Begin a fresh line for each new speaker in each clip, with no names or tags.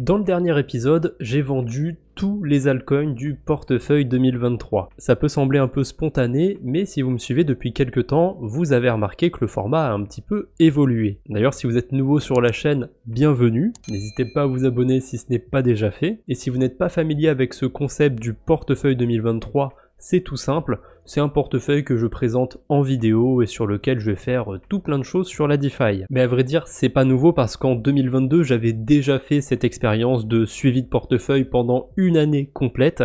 Dans le dernier épisode, j'ai vendu tous les altcoins du portefeuille 2023. Ça peut sembler un peu spontané, mais si vous me suivez depuis quelques temps, vous avez remarqué que le format a un petit peu évolué. D'ailleurs, si vous êtes nouveau sur la chaîne, bienvenue. N'hésitez pas à vous abonner si ce n'est pas déjà fait. Et si vous n'êtes pas familier avec ce concept du portefeuille 2023, c'est tout simple, c'est un portefeuille que je présente en vidéo et sur lequel je vais faire euh, tout plein de choses sur la DeFi. Mais à vrai dire, c'est pas nouveau parce qu'en 2022, j'avais déjà fait cette expérience de suivi de portefeuille pendant une année complète.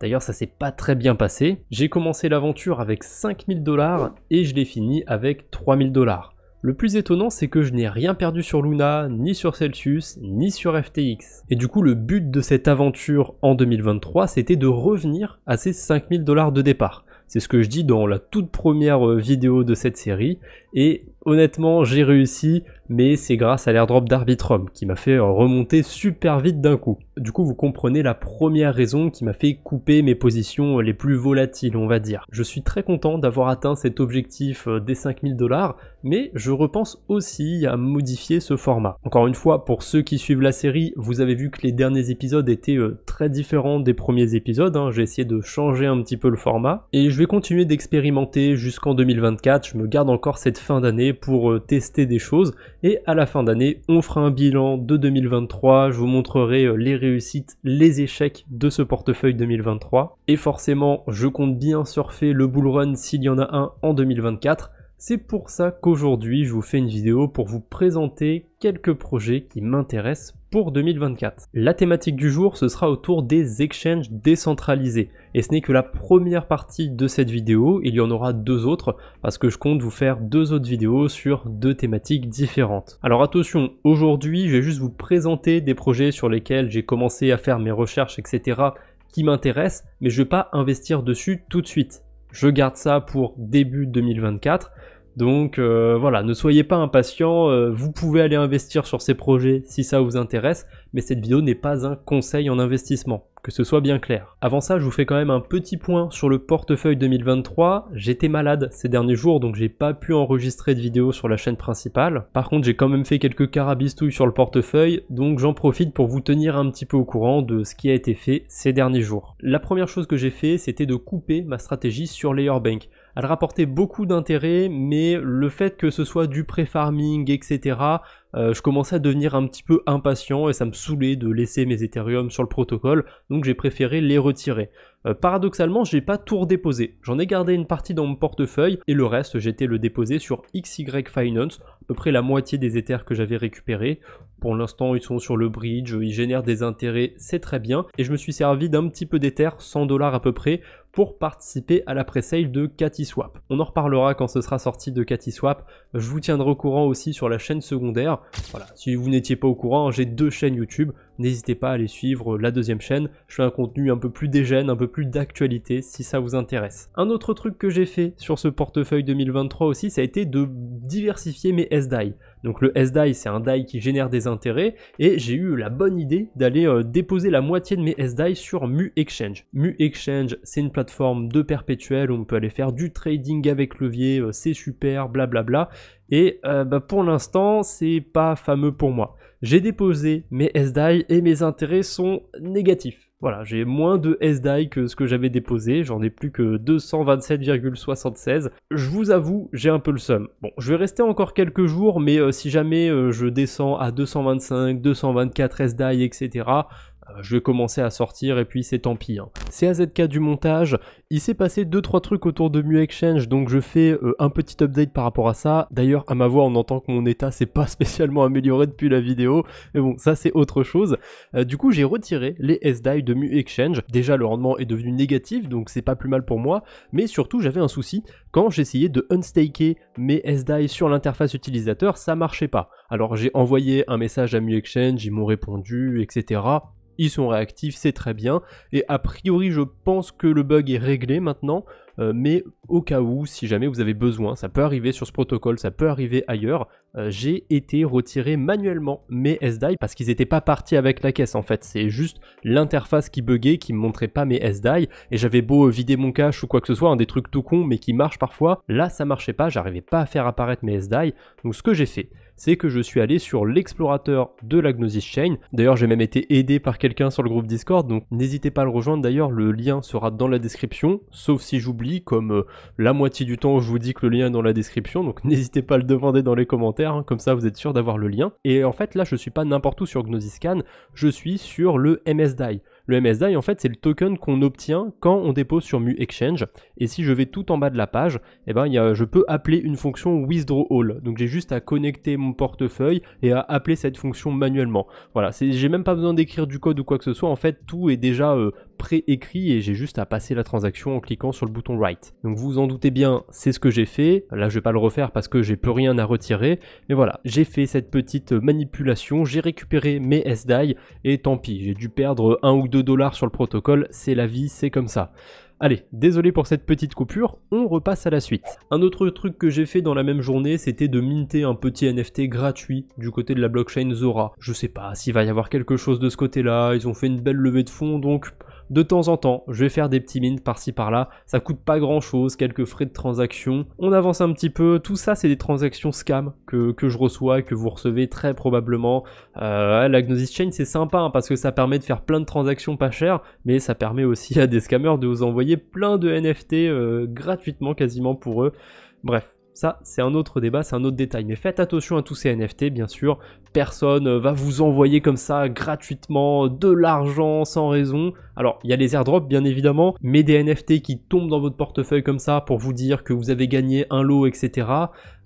D'ailleurs, ça s'est pas très bien passé. J'ai commencé l'aventure avec 5000 dollars et je l'ai fini avec 3000 dollars. Le plus étonnant, c'est que je n'ai rien perdu sur Luna, ni sur Celsius, ni sur FTX. Et du coup, le but de cette aventure en 2023, c'était de revenir à ces 5000 dollars de départ. C'est ce que je dis dans la toute première euh, vidéo de cette série. Et honnêtement, j'ai réussi, mais c'est grâce à l'airdrop d'Arbitrum qui m'a fait euh, remonter super vite d'un coup. Du coup, vous comprenez la première raison qui m'a fait couper mes positions euh, les plus volatiles, on va dire. Je suis très content d'avoir atteint cet objectif euh, des 5000 dollars, mais je repense aussi à modifier ce format. Encore une fois, pour ceux qui suivent la série, vous avez vu que les derniers épisodes étaient très différents des premiers épisodes. Hein. J'ai essayé de changer un petit peu le format et je vais continuer d'expérimenter jusqu'en 2024. Je me garde encore cette fin d'année pour euh, tester des choses. Et à la fin d'année, on fera un bilan de 2023. Je vous montrerai euh, les réussites, les échecs de ce portefeuille 2023. Et forcément, je compte bien surfer le bull run s'il y en a un en 2024. C'est pour ça qu'aujourd'hui, je vous fais une vidéo pour vous présenter quelques projets qui m'intéressent pour 2024. La thématique du jour, ce sera autour des exchanges décentralisés. Et ce n'est que la première partie de cette vidéo, il y en aura deux autres, parce que je compte vous faire deux autres vidéos sur deux thématiques différentes. Alors attention, aujourd'hui, je vais juste vous présenter des projets sur lesquels j'ai commencé à faire mes recherches, etc., qui m'intéressent, mais je ne vais pas investir dessus tout de suite. Je garde ça pour début 2024 donc euh, voilà, ne soyez pas impatient, euh, vous pouvez aller investir sur ces projets si ça vous intéresse, mais cette vidéo n'est pas un conseil en investissement, que ce soit bien clair. Avant ça, je vous fais quand même un petit point sur le portefeuille 2023. J'étais malade ces derniers jours, donc j'ai pas pu enregistrer de vidéo sur la chaîne principale. Par contre, j'ai quand même fait quelques carabistouilles sur le portefeuille, donc j'en profite pour vous tenir un petit peu au courant de ce qui a été fait ces derniers jours. La première chose que j'ai fait, c'était de couper ma stratégie sur Layer Bank elle rapportait beaucoup d'intérêt, mais le fait que ce soit du pré-farming, etc., euh, je commençais à devenir un petit peu impatient et ça me saoulait de laisser mes Ethereum sur le protocole, donc j'ai préféré les retirer. Paradoxalement, euh, paradoxalement, j'ai pas tout redéposé. J'en ai gardé une partie dans mon portefeuille et le reste, j'étais le déposer sur XY Finance près la moitié des éthers que j'avais récupérés. Pour l'instant, ils sont sur le bridge, ils génèrent des intérêts, c'est très bien. Et je me suis servi d'un petit peu d'éthers, 100 dollars à peu près, pour participer à la presale de swap On en reparlera quand ce sera sorti de swap Je vous tiendrai au courant aussi sur la chaîne secondaire. Voilà, si vous n'étiez pas au courant, hein, j'ai deux chaînes YouTube. N'hésitez pas à aller suivre euh, la deuxième chaîne. Je fais un contenu un peu plus dégène, un peu plus d'actualité si ça vous intéresse. Un autre truc que j'ai fait sur ce portefeuille 2023 aussi, ça a été de diversifier mes SDAI. Donc le SDAI, c'est un DAI qui génère des intérêts, et j'ai eu la bonne idée d'aller euh, déposer la moitié de mes SDAI sur Mu Exchange. Mu Exchange, c'est une plateforme de perpétuel où on peut aller faire du trading avec levier, euh, c'est super, blablabla. Bla bla. Et euh, bah, pour l'instant, c'est pas fameux pour moi. J'ai déposé mes SDAI et mes intérêts sont négatifs. Voilà, j'ai moins de SDAI que ce que j'avais déposé, j'en ai plus que 227,76. Je vous avoue, j'ai un peu le seum. Bon, je vais rester encore quelques jours, mais euh, si jamais euh, je descends à 225, 224 SDAI, etc., euh, je vais commencer à sortir et puis c'est tant pis. Hein. C'est AZK du montage, il s'est passé 2-3 trucs autour de Mu Exchange, donc je fais euh, un petit update par rapport à ça. D'ailleurs, à ma voix, on entend que mon état s'est pas spécialement amélioré depuis la vidéo, mais bon, ça c'est autre chose. Euh, du coup, j'ai retiré les SDAI de Mu Exchange. Déjà, le rendement est devenu négatif, donc c'est pas plus mal pour moi, mais surtout, j'avais un souci. Quand j'essayais de unstaker mes SDAI sur l'interface utilisateur, ça marchait pas. Alors, j'ai envoyé un message à Mu Exchange, ils m'ont répondu, etc ils sont réactifs, c'est très bien. Et a priori, je pense que le bug est réglé maintenant, euh, mais au cas où, si jamais vous avez besoin, ça peut arriver sur ce protocole, ça peut arriver ailleurs, euh, j'ai été retiré manuellement mes SDI parce qu'ils n'étaient pas partis avec la caisse en fait. C'est juste l'interface qui buguait, qui ne montrait pas mes SDI, et j'avais beau euh, vider mon cache ou quoi que ce soit, hein, des trucs tout con mais qui marchent parfois, là ça marchait pas, j'arrivais pas à faire apparaître mes SDI, donc ce que j'ai fait, c'est que je suis allé sur l'explorateur de la Gnosis Chain. D'ailleurs, j'ai même été aidé par quelqu'un sur le groupe Discord, donc n'hésitez pas à le rejoindre. D'ailleurs, le lien sera dans la description, sauf si j'oublie, comme euh, la moitié du temps, je vous dis que le lien est dans la description, donc n'hésitez pas à le demander dans les commentaires, hein, comme ça vous êtes sûr d'avoir le lien. Et en fait, là, je suis pas n'importe où sur GnosisCan, je suis sur le MSDI. Le MSDAI, en fait, c'est le token qu'on obtient quand on dépose sur Mu Exchange. Et si je vais tout en bas de la page, eh ben, je peux appeler une fonction WithdrawAll. Donc j'ai juste à connecter mon portefeuille et à appeler cette fonction manuellement. Voilà, j'ai même pas besoin d'écrire du code ou quoi que ce soit. En fait, tout est déjà euh, Pré-écrit et j'ai juste à passer la transaction en cliquant sur le bouton Write. Donc vous vous en doutez bien, c'est ce que j'ai fait. Là, je vais pas le refaire parce que j'ai plus rien à retirer. Mais voilà, j'ai fait cette petite manipulation, j'ai récupéré mes SDAI et tant pis, j'ai dû perdre 1 ou 2 dollars sur le protocole, c'est la vie, c'est comme ça. Allez, désolé pour cette petite coupure, on repasse à la suite. Un autre truc que j'ai fait dans la même journée, c'était de minter un petit NFT gratuit du côté de la blockchain Zora. Je sais pas s'il va y avoir quelque chose de ce côté-là, ils ont fait une belle levée de fonds, donc de temps en temps, je vais faire des petits mines par-ci par-là. Ça coûte pas grand-chose, quelques frais de transaction. On avance un petit peu. Tout ça, c'est des transactions scam que, je reçois, que vous recevez très probablement. Euh, la Gnosis Chain, c'est sympa hein, parce que ça permet de faire plein de transactions pas chères, mais ça permet aussi à des scammers de vous envoyer plein de NFT euh, gratuitement quasiment pour eux. Bref, ça, c'est un autre débat, c'est un autre détail. Mais faites attention à tous ces NFT, bien sûr. Personne euh, va vous envoyer comme ça gratuitement de l'argent sans raison. Alors, il y a les airdrops, bien évidemment, mais des NFT qui tombent dans votre portefeuille comme ça pour vous dire que vous avez gagné un lot, etc.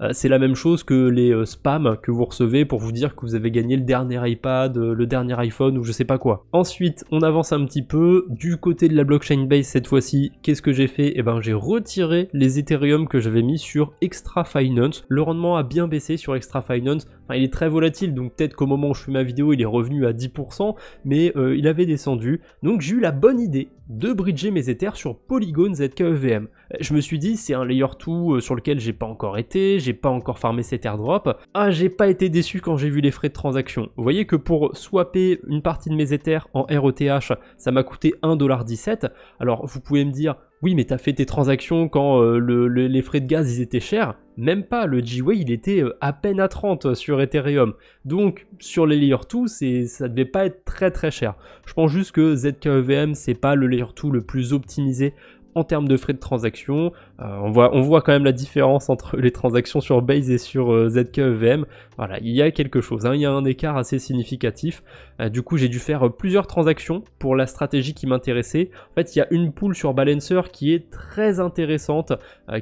Euh, c'est la même chose que les euh, spams que vous recevez pour vous dire que vous avez gagné le dernier iPad, le dernier iPhone ou je sais pas quoi. Ensuite, on avance un petit peu. Du côté de la blockchain base cette fois-ci, qu'est-ce que j'ai fait Eh ben, j'ai retiré les Ethereum que j'avais mis sur Extra Finance. Le rendement a bien baissé sur Extra Finance. il est très volatile, donc peut-être qu'au moment où je fais ma vidéo, il est revenu à 10%, mais euh, il avait descendu. Donc j'ai eu la bonne idée de bridger mes Ethers sur Polygon ZKEVM. Euh, je me suis dit, c'est un layer 2 euh, sur lequel j'ai pas encore été, j'ai pas encore farmé cet airdrop. Ah, j'ai pas été déçu quand j'ai vu les frais de transaction. Vous voyez que pour swapper une partie de mes Ethers en RETH, ça m'a coûté 1,17$. Alors vous pouvez me dire, oui, mais t'as fait tes transactions quand euh, les frais de gaz ils étaient chers. Même pas, le G-Way il était euh, à peine à 30 euh, sur Ethereum. Donc sur les Layer 2, ça devait pas être très très cher. Je pense juste que ZKEVM c'est pas le Layer 2 le plus optimisé en termes de frais de transaction. Euh, on, voit, on voit quand même la différence entre les transactions sur Base et sur euh, ZKEVM. Voilà, il y a quelque chose, hein. il y a un écart assez significatif. Euh, du coup, j'ai dû faire plusieurs transactions pour la stratégie qui m'intéressait. En fait, il y a une poule sur Balancer qui est très intéressante,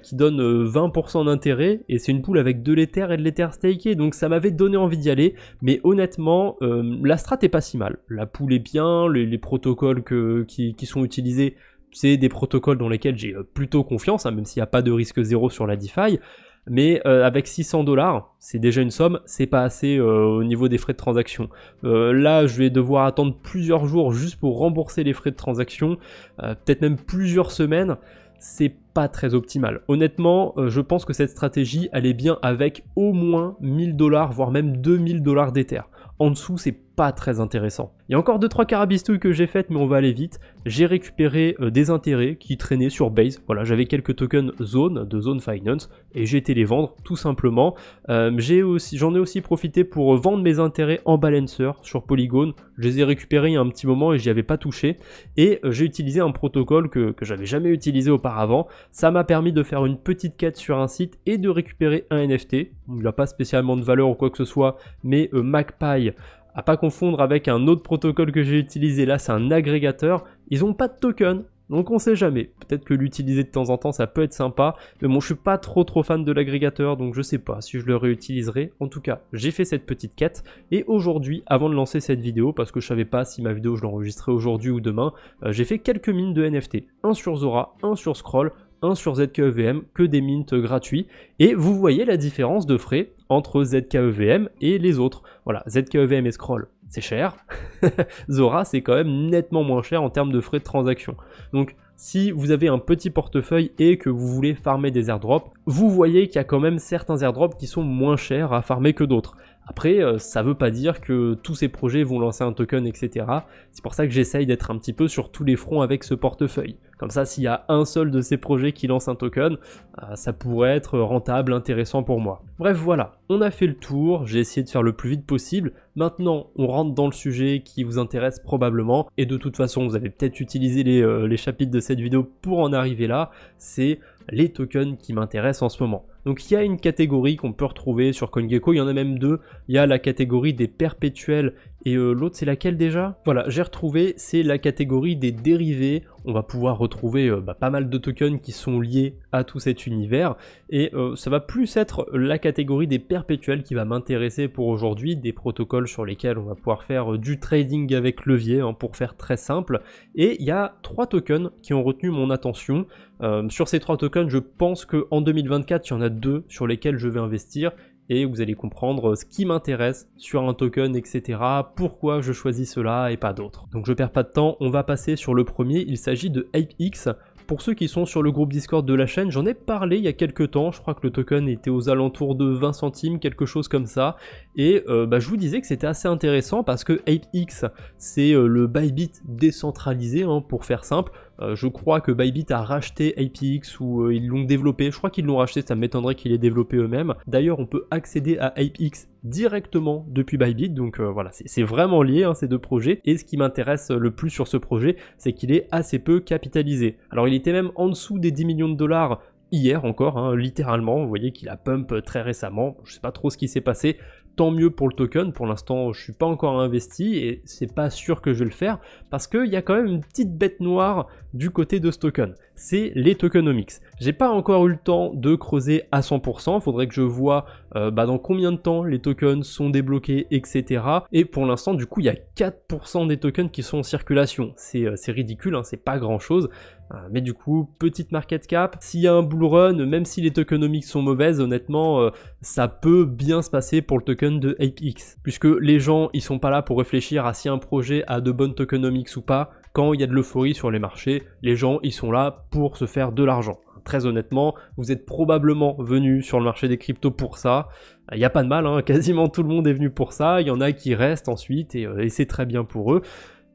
qui donne 20% d'intérêt, et c'est une poule avec de l'Ether et de l'Ether staké, donc ça m'avait donné envie d'y aller, mais honnêtement, la strat est pas si mal. La poule est bien, les, protocoles qui sont utilisés c'est des protocoles dans lesquels j'ai euh, plutôt confiance, hein, même s'il n'y a pas de risque zéro sur la DeFi. Mais euh, avec 600 dollars, c'est déjà une somme, c'est pas assez euh, au niveau des frais de transaction. là, je vais devoir attendre plusieurs jours juste pour rembourser les frais de transaction, peut-être même plusieurs semaines. C'est pas très optimal. Honnêtement, je pense que cette stratégie, elle est bien avec au moins 1000 dollars, voire même 2000 dollars d'Ether. En dessous, c'est pas très intéressant. Il y a encore deux trois carabistouilles que j'ai faites, mais on va aller vite. J'ai récupéré euh, des intérêts qui traînaient sur Base. Voilà, j'avais quelques tokens Zone, de Zone Finance, et j'ai été les vendre, tout simplement. Euh, j'ai aussi, J'en ai aussi profité pour vendre mes intérêts en Balancer sur polygone Je les ai récupérés il y a un petit moment et j'y avais pas touché. Et euh, j'ai utilisé un protocole que, j'avais jamais utilisé auparavant. Ça m'a permis de faire une petite quête sur un site et de récupérer un NFT. Il n'a pas spécialement de valeur ou quoi que ce soit, mais Magpie à pas confondre avec un autre protocole que j'ai utilisé là, c'est un agrégateur. Ils ont pas de token, donc on sait jamais. Peut-être que l'utiliser de temps en temps, ça peut être sympa. Mais bon, je suis pas trop trop fan de l'agrégateur, donc je sais pas si je le réutiliserai. En tout cas, j'ai fait cette petite quête. Et aujourd'hui, avant de lancer cette vidéo, parce que je savais pas si ma vidéo je l'enregistrais aujourd'hui ou demain, euh, j'ai fait quelques mines de NFT. Un sur Zora, un sur Scroll sur ZKEVM que des mints gratuits. Et vous voyez la différence de frais entre ZKEVM et les autres. Voilà, ZKEVM et Scroll, c'est cher. Zora, c'est quand même nettement moins cher en termes de frais de transaction. Donc, si vous avez un petit portefeuille et que vous voulez farmer des airdrops, vous voyez qu'il y a quand même certains airdrops qui sont moins chers à farmer que d'autres. Après, euh, ça ne veut pas dire que tous ces projets vont lancer un token, etc. C'est pour ça que j'essaye d'être un petit peu sur tous les fronts avec ce portefeuille. Comme ça, s'il y a un seul de ces projets qui lance un token, euh, ça pourrait être rentable, intéressant pour moi. Bref, voilà, on a fait le tour, j'ai essayé de faire le plus vite possible. Maintenant, on rentre dans le sujet qui vous intéresse probablement, et de toute façon, vous avez peut-être utilisé les, euh, les chapitres de cette vidéo pour en arriver là, c'est les tokens qui m'intéressent en ce moment. Donc il y a une catégorie qu'on peut retrouver sur CoinGecko, il y en a même deux. Il y a la catégorie des perpétuels et euh, l'autre c'est laquelle déjà Voilà, j'ai retrouvé, c'est la catégorie des dérivés. On va pouvoir retrouver euh, bah, pas mal de tokens qui sont liés à tout cet univers. Et euh, ça va plus être la catégorie des perpétuels qui va m'intéresser pour aujourd'hui, des protocoles sur lesquels on va pouvoir faire du trading avec levier, hein, pour faire très simple. Et il y a trois tokens qui ont retenu mon attention. Euh, sur ces trois tokens, je pense qu'en 2024, il y en a deux sur lesquels je vais investir et vous allez comprendre ce qui m'intéresse sur un token, etc. Pourquoi je choisis cela et pas d'autres. Donc je perds pas de temps, on va passer sur le premier, il s'agit de ApeX. Pour ceux qui sont sur le groupe Discord de la chaîne, j'en ai parlé il y a quelques temps, je crois que le token était aux alentours de 20 centimes, quelque chose comme ça, et euh, bah, je vous disais que c'était assez intéressant parce que ApeX, c'est euh, le Bybit décentralisé, hein, pour faire simple, euh, je crois que Bybit a racheté APX ou euh, ils l'ont développé. Je crois qu'ils l'ont racheté, ça m'étonnerait qu'ils l'aient développé eux-mêmes. D'ailleurs, on peut accéder à APX directement depuis Bybit. Donc euh, voilà, c'est vraiment lié hein, ces deux projets. Et ce qui m'intéresse le plus sur ce projet, c'est qu'il est assez peu capitalisé. Alors il était même en dessous des 10 millions de dollars hier encore, hein, littéralement. Vous voyez qu'il a pump très récemment. Je ne sais pas trop ce qui s'est passé tant mieux pour le token. Pour l'instant, je suis pas encore investi et c'est pas sûr que je vais le faire parce qu'il y a quand même une petite bête noire du côté de ce token. C'est les tokenomics. J'ai pas encore eu le temps de creuser à 100%. il Faudrait que je vois euh, bah, dans combien de temps les tokens sont débloqués, etc. Et pour l'instant, du coup, il y a 4% des tokens qui sont en circulation. C'est euh, ridicule, hein, c'est pas grand chose. Euh, mais du coup, petite market cap. S'il y a un bull run, même si les tokenomics sont mauvaises, honnêtement, euh, ça peut bien se passer pour le token de ApeX. Puisque les gens, ils sont pas là pour réfléchir à si un projet a de bonnes tokenomics ou pas. Quand il y a de l'euphorie sur les marchés, les gens, ils sont là pour se faire de l'argent. Très honnêtement, vous êtes probablement venu sur le marché des cryptos pour ça. Il n'y a pas de mal, hein. quasiment tout le monde est venu pour ça. Il y en a qui restent ensuite et euh, c'est très bien pour eux.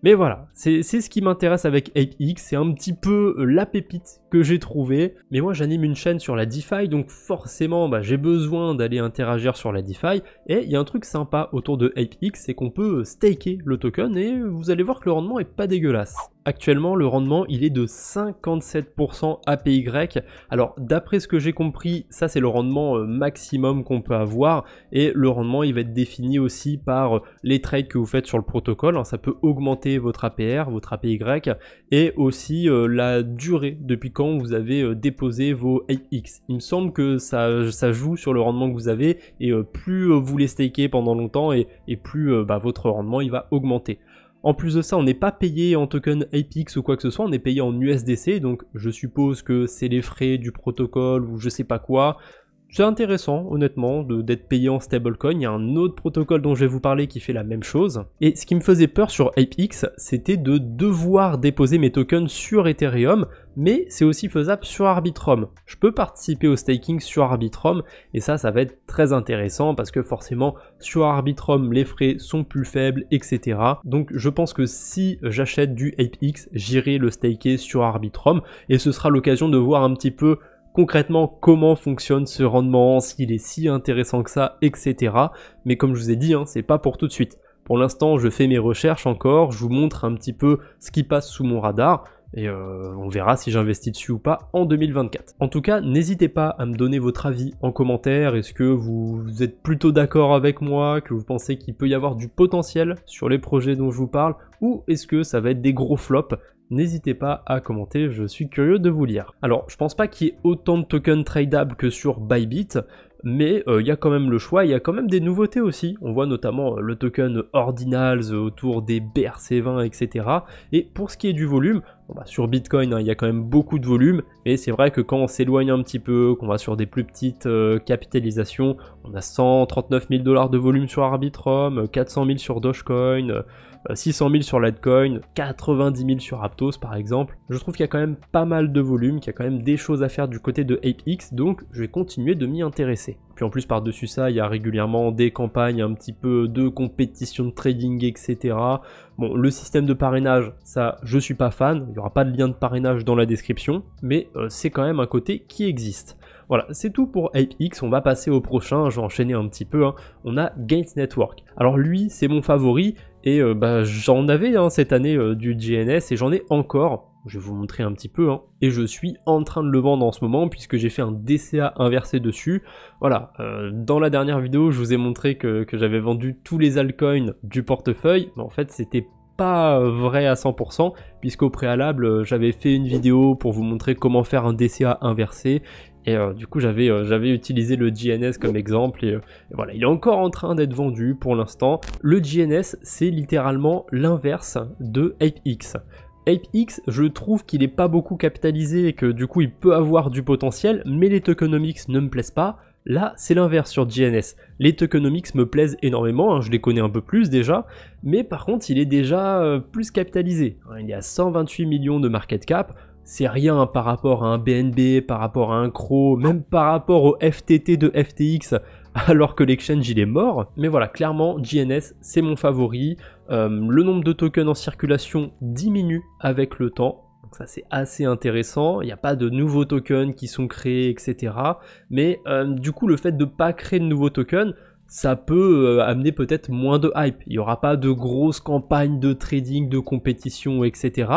Mais voilà, c'est ce qui m'intéresse avec ApeX, c'est un petit peu euh, la pépite que j'ai trouvé. Mais moi j'anime une chaîne sur la DeFi, donc forcément bah, j'ai besoin d'aller interagir sur la DeFi. Et il y a un truc sympa autour de ApeX, c'est qu'on peut euh, staker le token et vous allez voir que le rendement est pas dégueulasse. Actuellement, le rendement, il est de 57% APY. Alors, d'après ce que j'ai compris, ça c'est le rendement euh, maximum qu'on peut avoir. Et le rendement, il va être défini aussi par euh, les trades que vous faites sur le protocole. Hein. Ça peut augmenter votre APR, votre APY, et aussi la durée depuis vous avez euh, déposé vos AX. Il me semble que ça, ça joue sur le rendement que vous avez et euh, plus euh, vous les stakez pendant longtemps et, et plus bah, votre rendement il va augmenter. En plus de ça, on n'est pas payé en token APX ou quoi que ce soit, on est payé en USDC, donc je suppose que c'est les frais du protocole ou je sais pas quoi, c'est intéressant, honnêtement, d'être payé en stablecoin. Il y a un autre protocole dont je vais vous parler qui fait la même chose. Et ce qui me faisait peur sur ApeX, c'était de devoir déposer mes tokens sur Ethereum, mais c'est aussi faisable sur Arbitrum. Je peux participer au staking sur Arbitrum, et ça, ça va être très intéressant parce que forcément, sur Arbitrum, les frais sont plus faibles, etc. Donc je pense que si j'achète du ApeX, j'irai le staker sur Arbitrum, et ce sera l'occasion de voir un petit peu concrètement comment fonctionne ce rendement, s'il est si intéressant que ça, etc. Mais comme je vous ai dit, hein, c'est pas pour tout de suite. Pour l'instant, je fais mes recherches encore, je vous montre un petit peu ce qui passe sous mon radar. Et euh, on verra si j'investis dessus ou pas en 2024. En tout cas, n'hésitez pas à me donner votre avis en commentaire. Est-ce que vous êtes plutôt d'accord avec moi, que vous pensez qu'il peut y avoir du potentiel sur les projets dont je vous parle, ou est-ce que ça va être des gros flops n'hésitez pas à commenter, je suis curieux de vous lire. Alors, je pense pas qu'il y ait autant de tokens tradables que sur Bybit, mais euh, il y a quand même le choix, il y a quand même des nouveautés aussi. On voit notamment euh, le token Ordinals autour des BRC20, etc. Et pour ce qui est du volume, bah, sur Bitcoin, hein, il y a quand même beaucoup de volume, et c'est vrai que quand on s'éloigne un petit peu, qu'on va sur des plus petites euh, capitalisations, on a 139 000 dollars de volume sur Arbitrum, 400 000 sur Dogecoin. 600 euh, 000 sur Litecoin, 90 000 sur Aptos par exemple. Je trouve qu'il y a quand même pas mal de volume, qu'il y a quand même des choses à faire du côté de ApeX, donc je vais continuer de m'y intéresser. Puis en plus par-dessus ça, il y a régulièrement des campagnes un petit peu de compétition de trading, etc. Bon, le système de parrainage, ça, je suis pas fan. Il n'y aura pas de lien de parrainage dans la description, mais euh, c'est quand même un côté qui existe. Voilà, c'est tout pour ApeX, on va passer au prochain, je vais enchaîner un petit peu. Hein. On a Gates Network. Alors lui, c'est mon favori, et euh, bah, j'en avais hein, cette année euh, du GNS, et j'en ai encore. Je vais vous montrer un petit peu, hein. et je suis en train de le vendre en ce moment puisque j'ai fait un DCA inversé dessus. Voilà, euh, dans la dernière vidéo, je vous ai montré que, que j'avais vendu tous les altcoins du portefeuille, mais en fait, c'était pas vrai à 100% puisqu'au préalable j'avais fait une vidéo pour vous montrer comment faire un DCA inversé et euh, du coup, j'avais euh, utilisé le GNS comme exemple. Euh, et, voilà, il est encore en train d'être vendu pour l'instant. Le GNS, c'est littéralement l'inverse de ApeX. ApeX, je trouve qu'il n'est pas beaucoup capitalisé et que du coup, il peut avoir du potentiel, mais les tokenomics ne me plaisent pas. Là, c'est l'inverse sur GNS. Les tokenomics me plaisent énormément, hein, je les connais un peu plus déjà, mais par contre, il est déjà plus capitalisé. Il y a 128 millions de market cap, c'est rien par rapport à un BNB, par rapport à un CRO, même par rapport au FTT de FTX, alors que l'exchange il est mort. Mais voilà, clairement, GNS c'est mon favori. Euh, le nombre de tokens en circulation diminue avec le temps. Donc ça c'est assez intéressant, il n'y a pas de nouveaux tokens qui sont créés, etc. Mais euh, du coup le fait de ne pas créer de nouveaux tokens, ça peut euh, amener peut-être moins de hype. Il n'y aura pas de grosses campagnes de trading, de compétition, etc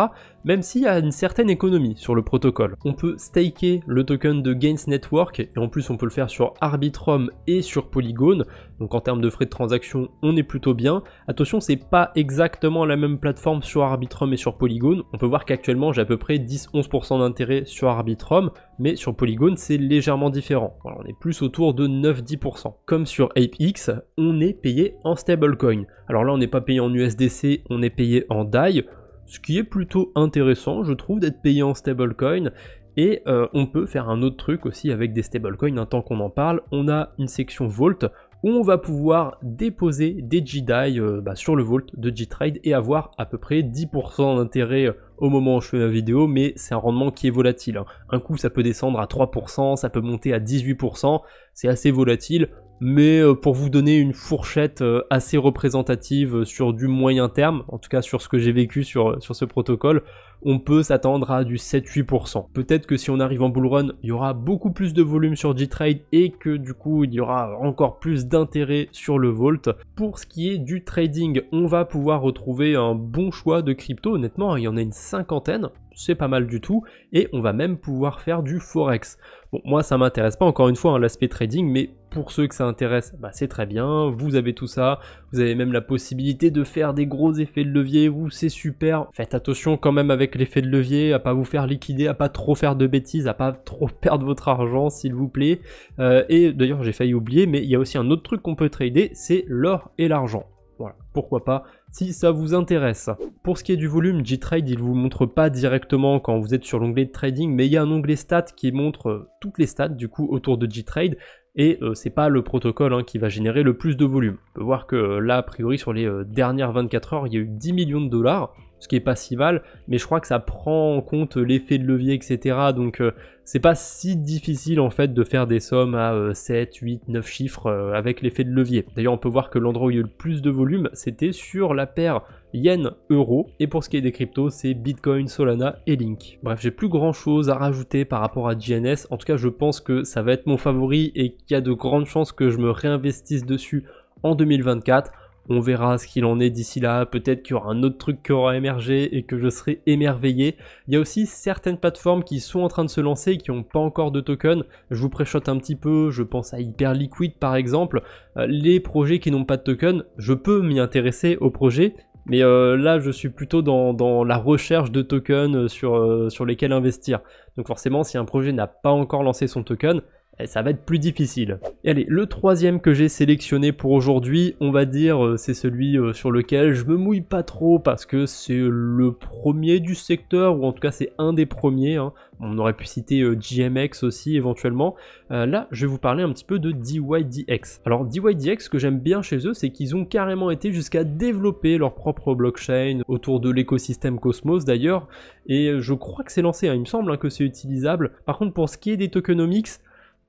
même s'il y a une certaine économie sur le protocole. On peut staker le token de Gains Network, et en plus on peut le faire sur Arbitrum et sur Polygon, donc en termes de frais de transaction, on est plutôt bien. Attention, c'est pas exactement la même plateforme sur Arbitrum et sur Polygon. On peut voir qu'actuellement, j'ai à peu près 10-11% d'intérêt sur Arbitrum, mais sur Polygon, c'est légèrement différent. on est plus autour de 9-10%. Comme sur ApeX, on est payé en stablecoin. Alors là, on n'est pas payé en USDC, on est payé en DAI. Ce qui est plutôt intéressant, je trouve, d'être payé en stablecoin. Et euh, on peut faire un autre truc aussi avec des stablecoins, un hein, tant qu'on en parle. On a une section Vault où on va pouvoir déposer des jidai euh, bah, sur le Vault de G-Trade et avoir à peu près 10% d'intérêt euh, au moment où je fais la vidéo, mais c'est un rendement qui est volatile. Hein. Un coup, ça peut descendre à 3%, ça peut monter à 18%, c'est assez volatile mais euh, pour vous donner une fourchette euh, assez représentative euh, sur du moyen terme, en tout cas sur ce que j'ai vécu sur, sur ce protocole, on peut s'attendre à du 7-8%. Peut-être que si on arrive en bull run, il y aura beaucoup plus de volume sur G-Trade et que du coup, il y aura encore plus d'intérêt sur le Volt. Pour ce qui est du trading, on va pouvoir retrouver un bon choix de crypto. Honnêtement, il y en a une cinquantaine c'est pas mal du tout, et on va même pouvoir faire du forex. Bon, moi ça m'intéresse pas encore une fois hein, l'aspect trading, mais pour ceux que ça intéresse, bah, c'est très bien, vous avez tout ça, vous avez même la possibilité de faire des gros effets de levier, vous c'est super, faites attention quand même avec l'effet de levier, à pas vous faire liquider, à pas trop faire de bêtises, à pas trop perdre votre argent, s'il vous plaît. Euh, et d'ailleurs, j'ai failli oublier, mais il y a aussi un autre truc qu'on peut trader, c'est l'or et l'argent. Voilà, pourquoi pas si ça vous intéresse. Pour ce qui est du volume, GTrade trade il vous montre pas directement quand vous êtes sur l'onglet de trading, mais il y a un onglet stats qui montre euh, toutes les stats du coup autour de GTrade et euh, c'est pas le protocole hein, qui va générer le plus de volume. On peut voir que là, a priori, sur les dernières 24 heures, il y a eu 10 millions de dollars ce qui est pas si mal, mais je crois que ça prend en compte l'effet de levier, etc. Donc euh, c'est pas si difficile en fait de faire des sommes à 7, 8, 9 chiffres euh, avec l'effet de levier. D'ailleurs on peut voir que l'endroit où il y a eu le plus de volume c'était sur la paire yen-euro, et pour ce qui est des cryptos c'est Bitcoin, Solana et Link. Bref j'ai plus grand chose à rajouter par rapport à GNS. en tout cas je pense que ça va être mon favori et qu'il y a de grandes chances que je me réinvestisse dessus en 2024. On verra ce qu'il en est d'ici là. Peut-être qu'il y aura un autre truc qui aura émergé et que je serai émerveillé. Il y a aussi certaines plateformes qui sont en train de se lancer et qui n'ont pas encore de token. Je vous préchote un petit peu. Je pense à Hyperliquid par exemple. Euh, les projets qui n'ont pas de token, je peux m'y intéresser au projet. Mais euh, là, je suis plutôt dans, la recherche de tokens euh, sur lesquels investir. Donc forcément, si un projet n'a pas encore lancé son token, eh, ça va être plus difficile. Et allez, le troisième que j'ai sélectionné pour aujourd'hui, on va dire, euh, c'est celui euh, sur lequel je me mouille pas trop parce que c'est le premier du secteur, ou en tout cas c'est un des premiers. Hein. On aurait pu citer euh, GMX aussi éventuellement. là, je vais vous parler un petit peu de DYDX. Alors DYDX, ce que j'aime bien chez eux, c'est qu'ils ont carrément été jusqu'à développer leur propre blockchain autour de l'écosystème Cosmos d'ailleurs. Et je crois que c'est lancé, hein. il me semble hein, que c'est utilisable. Par contre, pour ce qui est des tokenomics,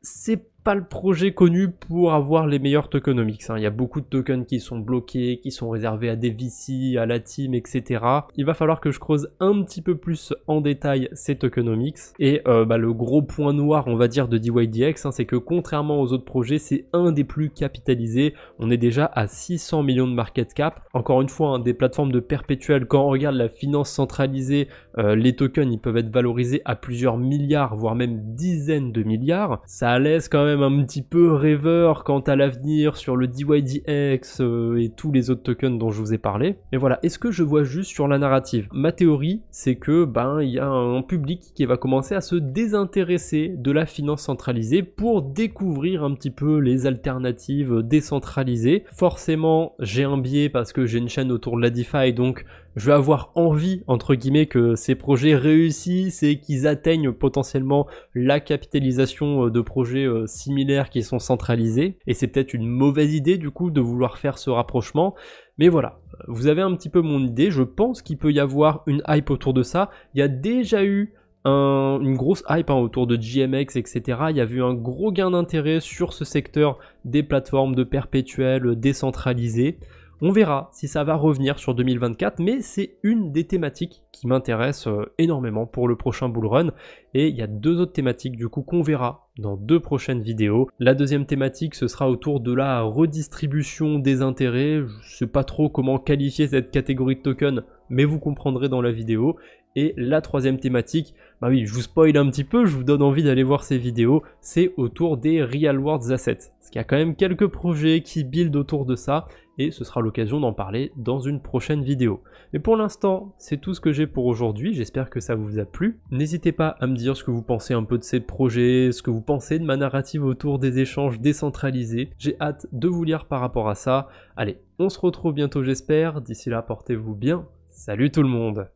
c'est pas le projet connu pour avoir les meilleurs tokenomics. Hein. Il y a beaucoup de tokens qui sont bloqués, qui sont réservés à des VC, à la team, etc. Il va falloir que je creuse un petit peu plus en détail ces tokenomics. Et euh, bah, le gros point noir, on va dire, de DYDX, hein, c'est que contrairement aux autres projets, c'est un des plus capitalisés. On est déjà à 600 millions de market cap. Encore une fois, hein, des plateformes de perpétuel, quand on regarde la finance centralisée, euh, les tokens, ils peuvent être valorisés à plusieurs milliards, voire même dizaines de milliards. Ça laisse quand même un petit peu rêveur quant à l'avenir sur le DYDX euh, et tous les autres tokens dont je vous ai parlé. Mais voilà, est-ce que je vois juste sur la narrative Ma théorie, c'est que ben il y a un public qui va commencer à se désintéresser de la finance centralisée pour découvrir un petit peu les alternatives décentralisées. Forcément, j'ai un biais parce que j'ai une chaîne autour de la DeFi, donc je vais avoir envie, entre guillemets, que ces projets réussissent et qu'ils atteignent potentiellement la capitalisation euh, de projets euh, similaires qui sont centralisés. Et c'est peut-être une mauvaise idée, du coup, de vouloir faire ce rapprochement. Mais voilà, vous avez un petit peu mon idée. Je pense qu'il peut y avoir une hype autour de ça. Il y a déjà eu une grosse hype hein, autour de GMX, etc. Il y a vu un gros gain d'intérêt sur ce secteur des plateformes de perpétuel euh, décentralisées. On verra si ça va revenir sur 2024, mais c'est une des thématiques qui m'intéresse euh, énormément pour le prochain bull run. Et il y a deux autres thématiques du coup qu'on verra dans deux prochaines vidéos. La deuxième thématique, ce sera autour de la redistribution des intérêts. Je sais pas trop comment qualifier cette catégorie de token, mais vous comprendrez dans la vidéo. Et la troisième thématique, bah oui, je vous spoil un petit peu, je vous donne envie d'aller voir ces vidéos, c'est autour des Real World Assets. Parce qu'il y a quand même quelques projets qui buildent autour de ça, et ce sera l'occasion d'en parler dans une prochaine vidéo. Mais pour l'instant, c'est tout ce que j'ai pour aujourd'hui, j'espère que ça vous a plu. N'hésitez pas à me dire ce que vous pensez un peu de ces projets, ce que vous pensez de ma narrative autour des échanges décentralisés. J'ai hâte de vous lire par rapport à ça. Allez, on se retrouve bientôt j'espère, d'ici là portez-vous bien. Salut tout le monde